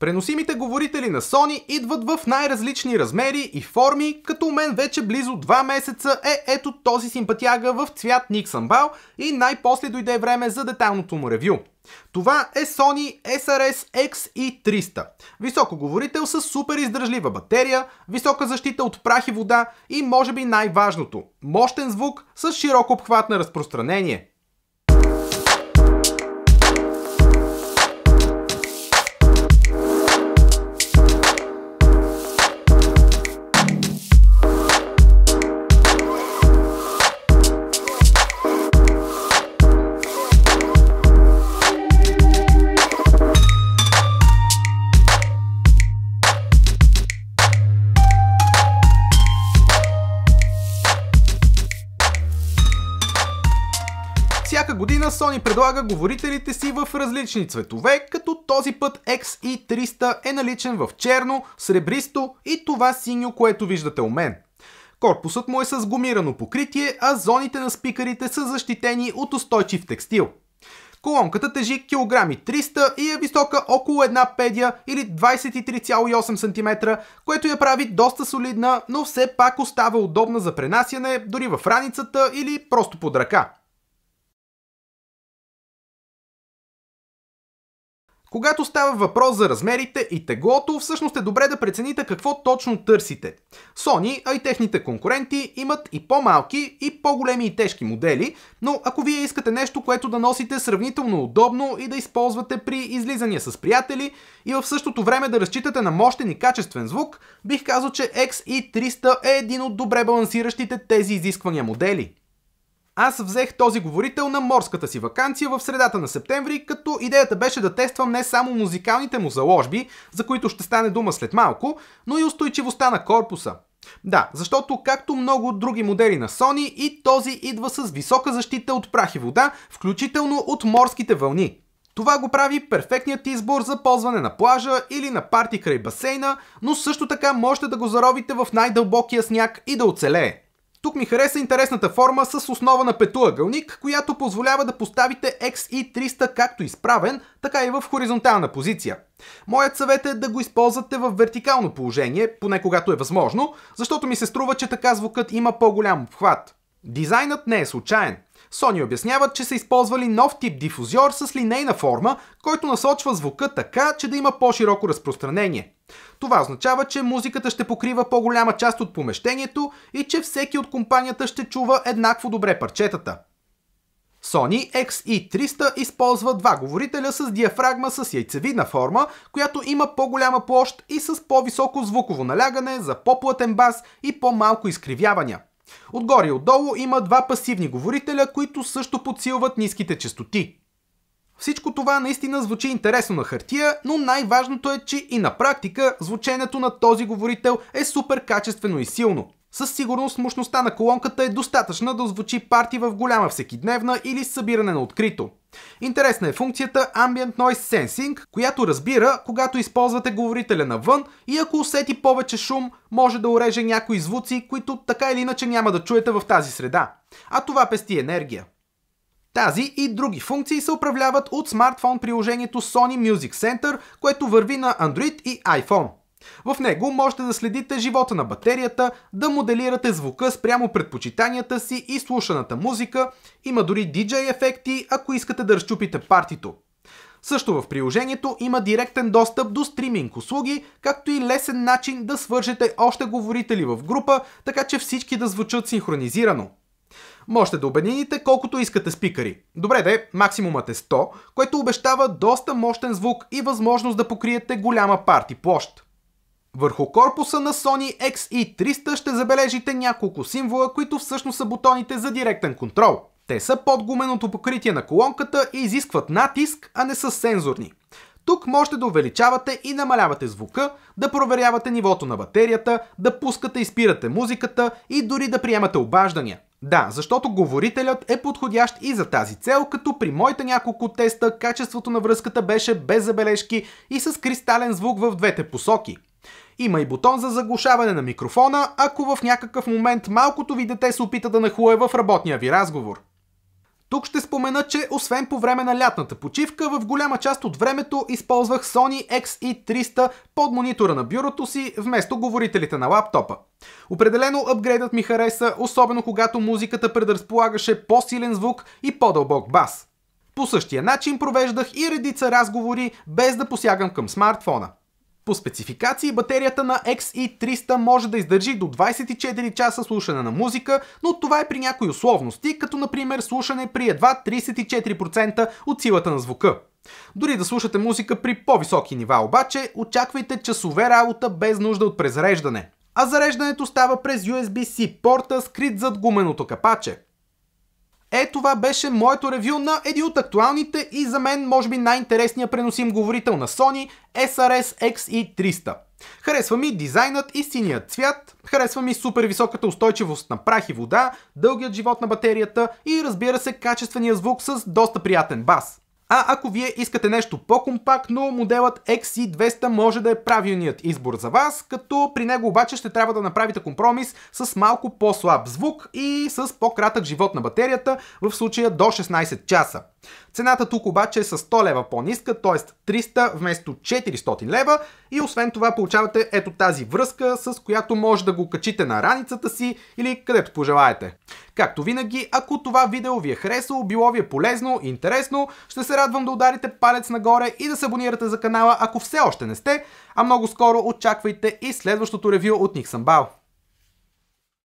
Преносимите говорители на Sony идват в най-различни размери и форми, като у мен вече близо 2 месеца е ето този симпатяга в цвят Nixon Самбал и най-после дойде време за детайлното му ревю. Това е Sony SRS XE300. Високоговорител с супер издържлива батерия, висока защита от прах и вода и може би най-важното – мощен звук с широк обхват на разпространение – Всяка година Sony предлага говорителите си в различни цветове, като този път XE300 е наличен в черно, сребристо и това синьо, което виждате у мен. Корпусът му е с гумирано покритие, а зоните на спикарите са защитени от устойчив текстил. Колонката тежи килограми 300 и е висока около една педия или 23,8 см, което я прави доста солидна, но все пак остава удобна за пренасяне дори в раницата или просто под ръка. Когато става въпрос за размерите и теглото, всъщност е добре да прецените какво точно търсите. Sony, а и техните конкуренти имат и по-малки, и по-големи и тежки модели, но ако вие искате нещо, което да носите сравнително удобно и да използвате при излизания с приятели и в същото време да разчитате на мощен и качествен звук, бих казал, че XE300 е един от добре балансиращите тези изисквания модели. Аз взех този говорител на морската си вакансия в средата на септември, като идеята беше да тествам не само музикалните му заложби, за които ще стане дума след малко, но и устойчивостта на корпуса. Да, защото както много други модели на Sony и този идва с висока защита от прах и вода, включително от морските вълни. Това го прави перфектният избор за ползване на плажа или на парти край басейна, но също така можете да го заровите в най-дълбокия сняг и да оцелее. Тук ми хареса интересната форма с основа на петоъгълник, която позволява да поставите xe 300 както изправен, така и в хоризонтална позиция. Моят съвет е да го използвате в вертикално положение, поне когато е възможно, защото ми се струва, че така звукът има по-голям обхват. Дизайнът не е случайен. Sony обясняват, че са използвали нов тип дифузьор с линейна форма, който насочва звука така, че да има по-широко разпространение. Това означава, че музиката ще покрива по-голяма част от помещението и че всеки от компанията ще чува еднакво добре парчетата. Sony XE300 използва два говорителя с диафрагма с яйцевидна форма, която има по-голяма площ и с по-високо звуково налягане за по-плътен бас и по-малко изкривявания. Отгоре и отдолу има два пасивни говорителя, които също подсилват ниските частоти. Всичко това наистина звучи интересно на хартия, но най-важното е, че и на практика звученето на този говорител е супер качествено и силно. Със сигурност мощността на колонката е достатъчна да звучи парти в голяма всекидневна или събиране на открито. Интересна е функцията Ambient Noise Sensing, която разбира, когато използвате говорителя навън и ако усети повече шум, може да уреже някои звуци, които така или иначе няма да чуете в тази среда. А това пести енергия. Тази и други функции се управляват от смартфон приложението Sony Music Center, което върви на Android и iPhone. В него можете да следите живота на батерията, да моделирате звука спрямо предпочитанията си и слушаната музика, има дори DJ ефекти, ако искате да разчупите партито. Също в приложението има директен достъп до стриминг услуги, както и лесен начин да свържете още говорители в група, така че всички да звучат синхронизирано. Можете да обедините колкото искате спикъри. Добре де, максимумът е 100, което обещава доста мощен звук и възможност да покриете голяма парти площ. Върху корпуса на Sony XE300 ще забележите няколко символа, които всъщност са бутоните за директен контрол. Те са под гуменото покритие на колонката и изискват натиск, а не са сензорни. Тук можете да увеличавате и намалявате звука, да проверявате нивото на батерията, да пускате и спирате музиката и дори да приемате обаждания. Да, защото говорителят е подходящ и за тази цел, като при моите няколко теста качеството на връзката беше без забележки и с кристален звук в двете посоки. Има и бутон за заглушаване на микрофона, ако в някакъв момент малкото ви дете се опита да нахуе в работния ви разговор. Тук ще спомена, че освен по време на лятната почивка, в голяма част от времето използвах Sony XE300 под монитора на бюрото си, вместо говорителите на лаптопа. Определено апгрейдът ми хареса, особено когато музиката предразполагаше по-силен звук и по-дълбок бас. По същия начин провеждах и редица разговори, без да посягам към смартфона. По спецификации батерията на XE300 може да издържи до 24 часа слушане на музика, но това е при някои условности, като например слушане при едва 34% от силата на звука. Дори да слушате музика при по-високи нива обаче, очаквайте часове работа без нужда от презреждане. А зареждането става през USB-C порта, скрит зад гуменото капаче. Е, това беше моето ревю на един от актуалните и за мен, може би, най-интересния преносим говорител на Sony SRS XE300. Харесва ми дизайнът и синият цвят, харесва ми супер високата устойчивост на прах и вода, дългият живот на батерията и разбира се качествения звук с доста приятен бас. А ако вие искате нещо по-компактно, моделът XC200 може да е правилният избор за вас, като при него обаче ще трябва да направите компромис с малко по-слаб звук и с по-кратък живот на батерията, в случая до 16 часа. Цената тук обаче е с 100 лева по-ниска, т.е. 300 вместо 400 лева и освен това получавате ето тази връзка, с която може да го качите на раницата си или където пожелаете. Както винаги, ако това видео ви е харесало, било ви е полезно, интересно, ще се радвам да ударите палец нагоре и да се абонирате за канала, ако все още не сте, а много скоро очаквайте и следващото ревю от Ник Самбал.